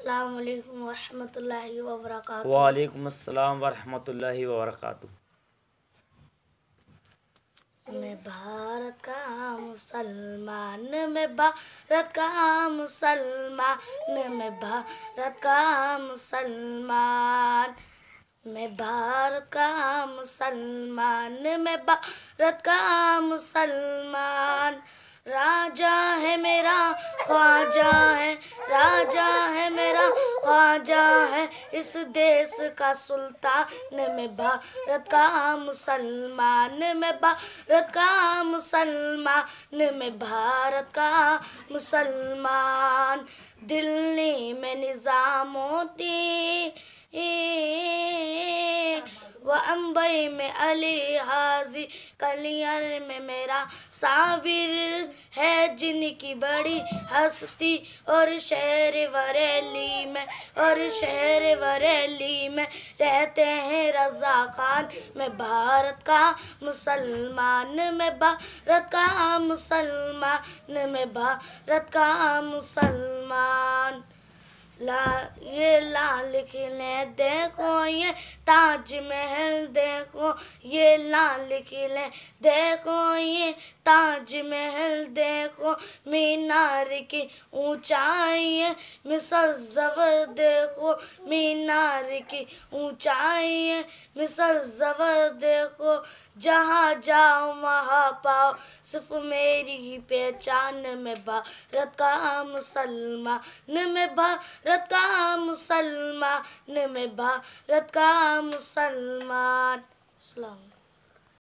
वालेकुम अस्सलाम वरहमतुल्लाहि वबरकातु मैं भारत का मुसलमान मैं भारत का मुसलमान मैं भारत का मुसलमान मैं भारत का मुसलमान मैं भारत का मुसलमान राजा है मेरा ख्वाजा है राजा ख्वाजा है इस देश का सुल्तान में भारत का मुसलमान में भारत का मुसलमान में भारत का मुसलमान दिल्ली में निज़ामोती अम्बई में अली हाजी कलियर में मेरा साबिर है जिनकी बड़ी हस्ती और शहर वरेली में और शहर वरेली में रहते हैं रजा खान में भारत का मुसलमान में भारत का मुसलमान में भारत का मुसलमान ला लाल किले देखो ये ताजमहल देखो ये लाल किले देखो ये ताजमहल देखो मीनार की ऊंचाई मिसल जबर देखो मीनार की ऊंचाई मिसल जबर देखो जहाँ जाओ वहाँ पाओ सिर्फ मेरी ही पहचान में भारत का मुसलमान में भारत का मुसलमान musalman ne me bharat ka musalman assalam